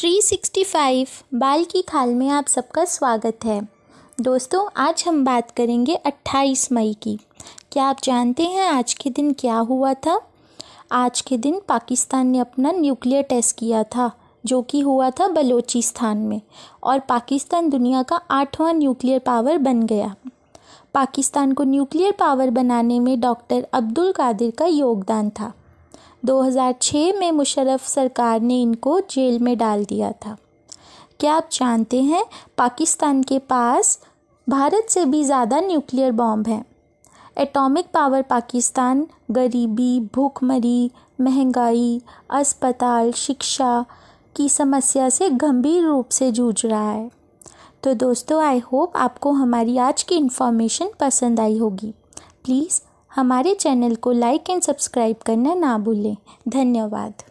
365 बाल की खाल में आप सबका स्वागत है दोस्तों आज हम बात करेंगे 28 मई की क्या आप जानते हैं आज के दिन क्या हुआ था आज के दिन पाकिस्तान ने अपना न्यूक्लियर टेस्ट किया था जो कि हुआ था बलोचिस्तान में और पाकिस्तान दुनिया का आठवां न्यूक्लियर पावर बन गया पाकिस्तान को न्यूक्लियर पावर बनाने में डॉक्टर अब्दुल कादिर का योगदान था 2006 में मुशरफ सरकार ने इनको जेल में डाल दिया था क्या आप जानते हैं पाकिस्तान के पास भारत से भी ज़्यादा न्यूक्लियर बॉम्ब हैं एटॉमिक पावर पाकिस्तान गरीबी भूखमरी महंगाई अस्पताल शिक्षा की समस्या से गंभीर रूप से जूझ रहा है तो दोस्तों आई होप आपको हमारी आज की इन्फॉर्मेशन पसंद आई होगी प्लीज़ हमारे चैनल को लाइक एंड सब्सक्राइब करना ना भूलें धन्यवाद